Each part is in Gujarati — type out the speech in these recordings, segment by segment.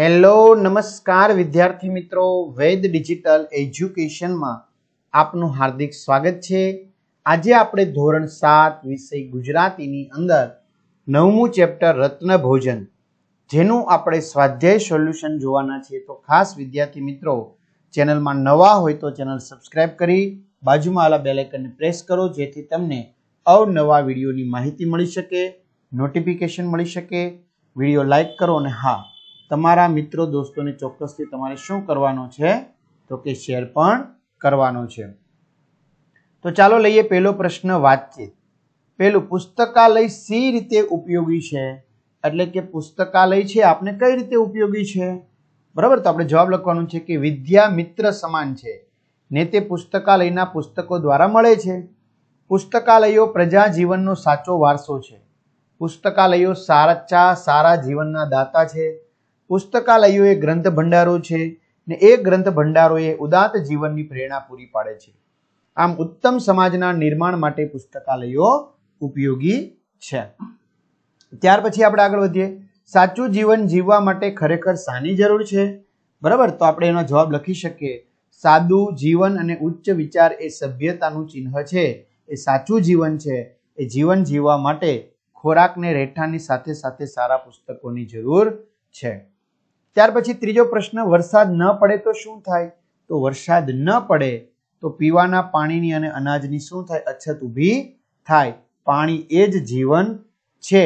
હેલો નમસ્કાર વિદ્યાર્થી મિત્રો વેદ ડિજિટલ એજ્યુકેશનમાં આપનું હાર્દિક સ્વાગત છે આજે આપણે ધોરણ સાત વિષય ગુજરાતીની અંદર નવમું ચેપ્ટર રત્ન ભોજન જેનું આપણે સ્વાધ્યાય સોલ્યુશન જોવાના છે તો ખાસ વિદ્યાર્થી મિત્રો ચેનલમાં નવા હોય તો ચેનલ સબસ્ક્રાઇબ કરી બાજુમાં આલા બેલેકનને પ્રેસ કરો જેથી તમને અવનવા વિડીયોની માહિતી મળી શકે નોટિફિકેશન મળી શકે વિડીયો લાઇક કરો અને હા તમારા મિત્રો દોસ્તોને ચોક્કસથી તમારે શું કરવાનો છે તો કે શેર પણ કરવાનો છે તો ચાલો લઈએ પહેલો પ્રશ્ન વાતચીત પહેલું પુસ્તકાલય સી રીતે ઉપયોગી છે એટલે કે પુસ્તકાલય છે આપને કઈ રીતે ઉપયોગી છે બરાબર તો આપણે જવાબ લખવાનું છે કે વિદ્યા મિત્ર સમાન છે ને તે પુસ્તકાલયના પુસ્તકો દ્વારા મળે છે પુસ્તકાલયો પ્રજા જીવનનો સાચો વારસો છે પુસ્તકાલયો સાચા સારા જીવનના દાતા છે પુસ્તકાલયો એ ગ્રંથ ભંડારો છે ને એ ગ્રંથ એ ઉદાત જીવનની પ્રેરણા પૂરી પાડે છે આમ ઉત્તમ સમાજના નિર્માણ માટે પુસ્તકાલયો ઉપયોગી છે ત્યાર પછી આપણે આગળ વધીએ સાચું જીવન જીવવા માટે ખરેખર શાની જરૂર છે બરાબર તો આપણે એનો જવાબ લખી શકીએ સાદું જીવન અને ઉચ્ચ વિચાર એ સભ્યતાનું ચિહ્ન છે એ સાચું જીવન છે એ જીવન જીવવા માટે ખોરાકને રહેઠાણની સાથે સાથે સારા પુસ્તકોની જરૂર છે ત્યાર પછી ત્રીજો પ્રશ્ન વરસાદ ન પડે તો શું થાય તો વરસાદ ન પડે તો પીવાના પાણીની અને અનાજની શું થાય અછત ઊભી થાય પાણી એ જ જીવન છે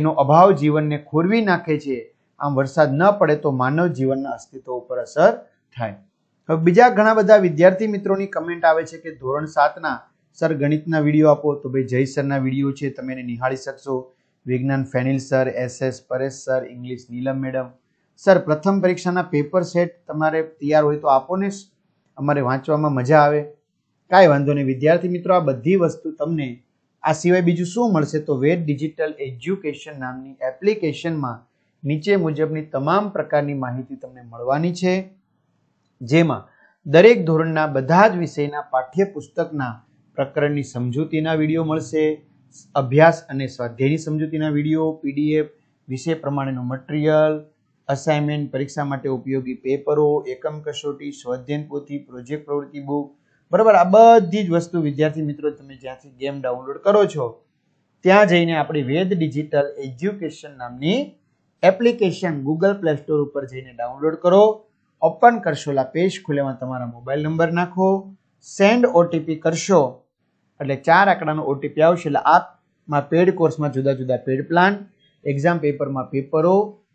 એનો અભાવ જીવનને ખોરવી નાખે છે આમ વરસાદ ન પડે તો માનવ જીવનના અસ્તિત્વ ઉપર અસર થાય હવે બીજા ઘણા બધા વિદ્યાર્થી મિત્રોની કમેન્ટ આવે છે કે ધોરણ સાતના સર ગણિતના વિડીયો આપો તો ભાઈ જય સરના વિડીયો છે તમે એને નિહાળી શકશો વિજ્ઞાન Fenil sir S S Paresh sir English Neelam madam sir પ્રથમ પરીક્ષાના પેપર સેટ તમારે તૈયાર હોય તો આપો ને અમારે વાંચવામાં મજા આવે કાંઈ વાંધો નહીં વિદ્યાર્થી મિત્રો આ બધી વસ્તુ તમને આ સિવાય બીજું શું મળશે તો વેદ ડિજિટલ એજ્યુકેશન નામની એપ્લિકેશનમાં નીચે મુજબની તમામ પ્રકારની માહિતી તમને મળવાની છે જેમાં દરેક ધોરણના બધા જ વિષયના પાઠ્યપુસ્તકના પ્રકરણની સમજૂતીના વિડીયો મળશે અભ્યાસ અને સ્વાધ્યાયની સમજૂતીના વિડીયો પીડીએફ વિષય પ્રમાણેનું મટીરિયલ અસાઇનમેન્ટ પરીક્ષા માટે ઉપયોગી પેપરો એકમ કસોટી સ્વાધ્યન પોથી પ્રોજેક્ટ પ્રવૃત્તિ બુક બરાબર આ બધી જ વસ્તુ વિદ્યાર્થી મિત્રો તમે જ્યાંથી ગેમ ડાઉનલોડ કરો છો ત્યાં જઈને આપણી વેદ ડિજિટલ એજ્યુકેશન નામની એપ્લિકેશન ગૂગલ પ્લે સ્ટોર ઉપર જઈને ડાઉનલોડ કરો ઓપન કરશો લા પેજ ખુલેમાં તમારા મોબાઈલ નંબર નાખો સેન્ડ ઓટીપી કરશો એટલે ચાર આંકડાનો ઓટીપી આવશે એટલે આપમાં પેડ કોર્સમાં જુદા જુદા પેડ પ્લાન એક્ઝામ પેપરમાં પેપરો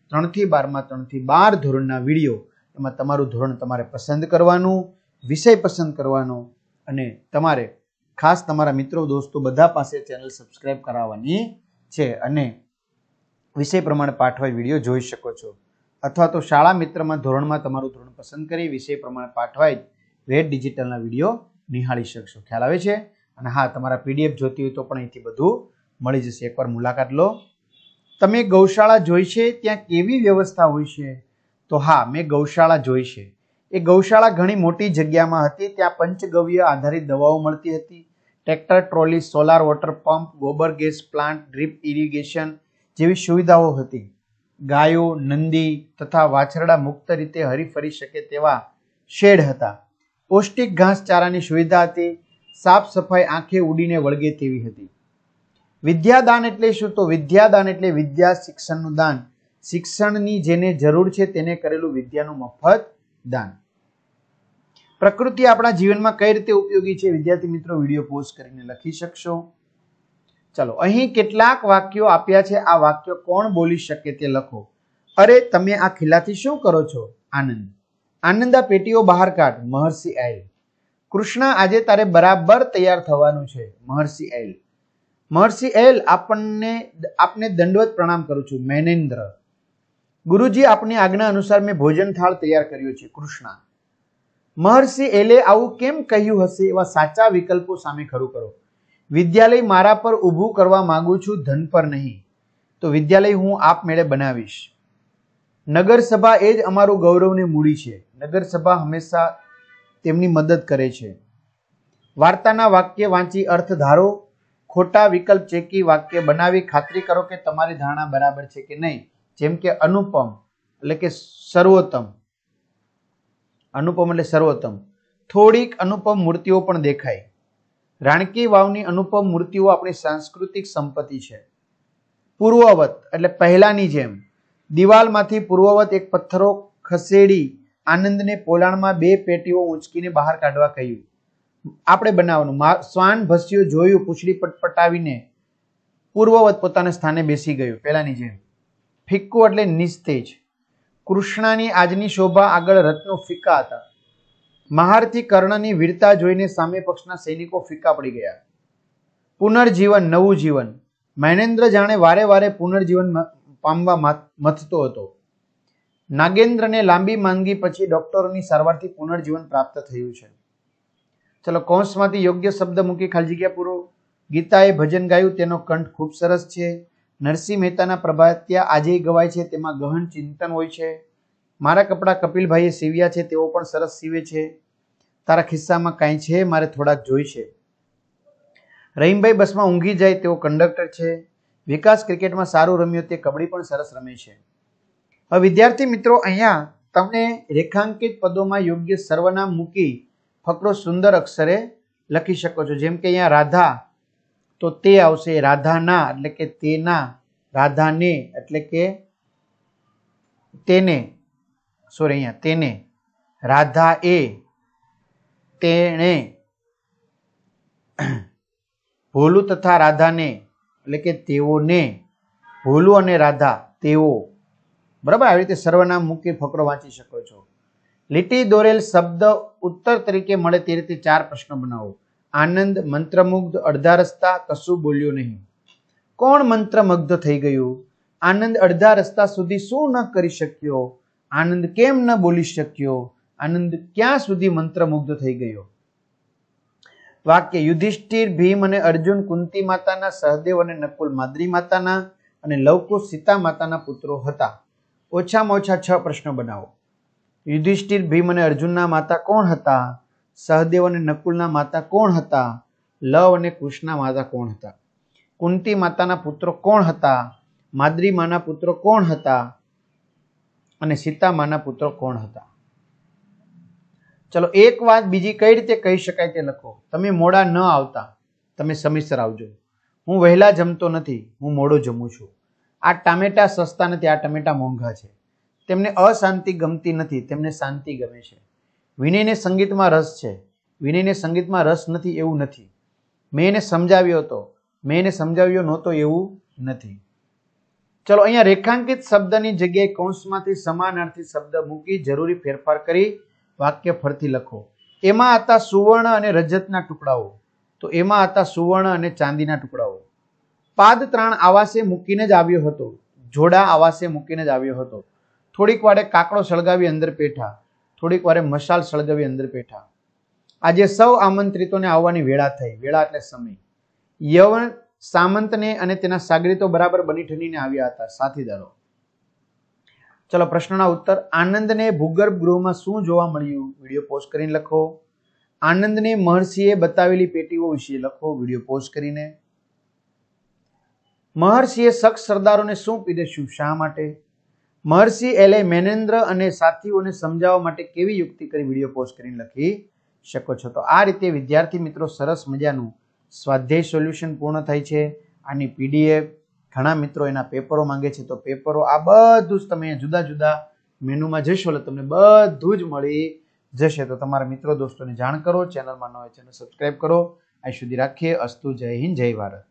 ત્રણથી બારમાં ત્રણથી બાર ધોરણના વિડીયો એમાં તમારું ધોરણ તમારે પસંદ કરવાનું વિષય પસંદ કરવાનો અને તમારે ખાસ તમારા મિત્રો દોસ્તો બધા પાસે ચેનલ સબસ્ક્રાઇબ કરાવવાની છે અને વિષય પ્રમાણે પાઠવાય વિડીયો જોઈ શકો છો અથવા તો શાળા મિત્રમાં ધોરણમાં તમારું ધોરણ પસંદ કરી વિષય પ્રમાણે પાઠવાય વેટ ડિજિટલના વિડીયો નિહાળી શકશો ખ્યાલ આવે છે અને હા તમારા પીડીએફ જોતી હોય તો પણ અહીંથી બધું મળી જશે એકવાર મુલાકાત લો તમે ગૌશાળા જોઈ છે ત્યાં કેવી વ્યવસ્થા હોય છે તો હા મેં ગૌશાળા જોઈ છે એ ગૌશાળા ઘણી મોટી જગ્યામાં હતી ત્યાં પંચગવ્ય આધારિત દવાઓ મળતી હતી tractor trolley solar water pump ગોબર ગેસ પ્લાન્ટ ડ્રીપ ઇરિગેશન જેવી સુવિધાઓ હતી ગાયો નંદી તથા વાછરડા મુક્ત રીતે હરીફરી શકે તેવા શેડ હતા પૌષ્ટિક ઘાસચારાની સુવિધા હતી સાફ સફાઈ આંખે ઉડીને વળગે તેવી હતી વિદ્યાદાન એટલે શું તો વિદ્યાદાન એટલે વિદ્યા શિક્ષણનું દાન શિક્ષણની જેને જરૂર છે તેને કરેલું વિદ્યાનું મફત દાન પ્રકૃતિ આપણા જીવનમાં કઈ રીતે ઉપયોગી છે વિદ્યાર્થી મિત્રો વિડીયો પોસ્ટ કરીને લખી શકશો ચલો અહીં કેટલાક વાક્યો આપ્યા છે આ વાક્ય કોણ બોલી શકે તે લખો અરે તમે આ ખિલ્લાથી શું કરો છો આનંદ આનંદા પેટીઓ બહાર કાઢ મહર્ષિ આયલ કૃષ્ણ આજે તારે બરાબર તૈયાર થવાનું છે મહર્ષિ આયલ મહર્ષિ એલ આપણને આપને દંડવત પ્રણામ કરું છું મહેનેન્દ્ર ગુરુજી આપની આજ્ઞા અનુસાર મેં ભોજન થાળ તૈયાર કર્યો છે કૃષ્ણા મહર્ષિ એલે આવું કેમ કહ્યું હશે એવા સાચા વિકલ્પો સામે ખરું કરો વિદ્યાલય મારા પર ઊભું કરવા માંગુ છું ધન પર નહીં તો વિદ્યાલય હું આપમેળે બનાવીશ નગરસભા એ જ અમારું ગૌરવની મૂડી છે નગરસભા હંમેશા તેમની મદદ કરે છે વાર્તાના વાક્ય વાંચી અર્થ ધારો ખોટા વિકલ્પ ચેકી વાક્ય બનાવી ખાતરી કરો કે તમારી ધારણા બરાબર છે કે નહીં જેમ કે અનુપમ એટલે કે સર્વોત્તમ અનુપમ એટલે સર્વોત્તમ થોડીક અનુપમ મૂર્તિઓ પણ દેખાય રાણકી વાવની અનુપમ મૂર્તિઓ આપણી સાંસ્કૃતિક સંપત્તિ છે પૂર્વવત એટલે પહેલાની જેમ દિવાલમાંથી પૂર્વવત એક પથ્થરો ખસેડી આનંદને પોલાણમાં બે પેટીઓ ઉંચકીને બહાર કાઢવા કહ્યું આપણે બનાવવાનું શ્વાન ભસ્યો જોયું પૂછડી પટપટાવીને પૂર્વવત પોતાના સ્થાને બેસી ગયું પહેલાની જેમ ફિક્કું એટલે નિસ્તેજ કૃષ્ણાની આજની શોભા આગળ રત્નો ફિક્કા હતા મહારથી કર્ણની વીરતા જોઈને સામે પક્ષના સૈનિકો ફિક્કા પડી ગયા પુનર્જીવન નવું જીવન મહેન્દ્ર જાણે વારે વારે પુનર્જીવન પામવા મથતો હતો નાગેન્દ્રને લાંબી માંદગી પછી ડોક્ટરોની સારવારથી પુનર્જીવન પ્રાપ્ત થયું છે ચલો કૌંસમાંથી યોગ્ય શબ્દ મૂકી ખાલી જગ્યા પૂરો ગીતાએ ભજન ગાયું તેનો કંઠ ખૂબ સરસ છે નરસિંહ મહેતાના પ્રભાત્યા આજે ગવાય છે તેમાં ગહન ચિંતન હોય છે મારા કપડાં કપિલભાઈએ સીવ્યા છે તેઓ પણ સરસ સીવે છે તારા ખિસ્સામાં કાંઈ છે મારે થોડાક જોઈ છે રહીમભાઈ બસમાં ઊંઘી જાય તેવો કંડક્ટર છે વિકાસ ક્રિકેટમાં સારું રમ્યો તે કબડ્ડી પણ સરસ રમે છે હવે વિદ્યાર્થી મિત્રો અહીંયા તમને રેખાંકિત પદોમાં યોગ્ય સર્વનામ મૂકી ફકરો સુંદર અક્ષરે લખી શકો છો જેમ કે અહીંયા રાધા તો તે આવશે રાધાના એટલે કે તેના રાધાને એટલે કે તેને સોરી અહીંયા તેને રાધા એ તેણે ભોલુ તથા રાધાને એટલે કે તેઓને ભોલુ અને રાધા તેઓ બરાબર આવી રીતે સર્વનામ મૂકી ફકરો વાંચી શકો છો લીટી દોરેલ શબ્દ ઉત્તર તરીકે મળે તે રીતે ચાર પ્રશ્નો બનાવો આનંદ મંત્રમુગ્ધ અડધા રસ્તા કશું બોલ્યું નહીં કોણ મંત્રમુગ્ધ થઈ ગયું આનંદ અડધા રસ્તા સુધી શું ન કરી શક્યો આનંદ કેમ ન બોલી શક્યો આનંદ ક્યાં સુધી મંત્રમુગ્ધ થઈ ગયો વાક્ય યુધિષ્ઠિર ભીમ અને અર્જુન કુંતી માતાના સહદેવ અને નકુલ માદ્રી માતાના અને લવકુશ સીતા માતાના પુત્રો હતા ઓછામાં ઓછા છ પ્રશ્નો બનાવો યુધિષ્ઠિર ભીમ અને અર્જુનના માતા કોણ હતા સહદેવ અને નકુલના માતા કોણ હતા લવ અને કૃષ્ણના માતા કોણ હતા કુંતી માતાના પુત્રો કોણ હતા માદ્રી માના પુત્રો કોણ હતા અને સીતા માના પુત્રો કોણ હતા ચલો એક વાત બીજી કઈ રીતે કહી શકાય તે લખો તમે મોડા ન આવતા તમે સમયસર આવજો હું વહેલા જમતો નથી હું મોડો જમું છું આ ટામેટા સસ્તા નથી આ ટમેટા મોંઘા છે તેમને અશાંતિ ગમતી નથી તેમને શાંતિ ગમે છે વિનયને સંગીતમાં રસ છે વિનયને સંગીતમાં રસ નથી એવું નથી મેં એને સમજાવ્યો હતો મેં એને સમજાવ્યો નહોતો એવું નથી ચલો અહીંયા રેખાંકિત શબ્દની જગ્યાએ કૌંસમાંથી સમાનાર્થી શબ્દ મૂકી જરૂરી ફેરફાર કરી વાક્ય ફરતી લખો એમાં હતા સુવર્ણ અને રજતના ટુકડાઓ તો એમાં હતા સુવર્ણ અને ચાંદીના ટુકડાઓ પાદ ત્રાણ આવાસે મૂકીને જ આવ્યો હતો જોડા આવાસે મૂકીને જ આવ્યો હતો થોડીક વારે કાકડો સળગાવી અંદર પેઠા થોડીક વારે મશાલ સળગાવી અંદર પેઠા આજે સૌ આમંત્રિતોને આવવાની વેળા થઈ વેળા એટલે સમય યવન સામંતને અને તેના સાગરીતો બરાબર બની ઠનીને આવ્યા હતા સાથીદારો ચલો પ્રશ્નના ઉત્તર આનંદને ભૂગર્ભ ગૃહમાં શું જોવા મળ્યું વિડીયો પોસ્ટ કરીને લખો આનંદને મહર્ષિએ બતાવેલી પેટીઓ વિશે લખો વિડીયો પોસ્ટ કરીને મહર્ષિએ શખ્સ સરદારોને શું શું શા માટે મહર્ષિ એલે મેનેન્દ્ર અને સાથીઓને સમજાવવા માટે કેવી યુક્તિ કરી વિડીયો પોસ્ટ કરીને લખી શકો છો તો આ રીતે વિદ્યાર્થી મિત્રો સરસ મજાનું સ્વાધ્યાય સોલ્યુશન પૂર્ણ થાય છે આની પીડીએફ ઘણા મિત્રો એના પેપરો માંગે છે તો પેપરો આ બધું જ તમે જુદા જુદા મેનુમાં જશો એટલે તમને બધું જ મળી જશે તો તમારા મિત્રો દોસ્તોને જાણ કરો ચેનલમાં ન હોય ચેનલ સબસ્ક્રાઈબ કરો અહીં સુધી રાખીએ અસ્તુ જય હિન્દ જય ભારત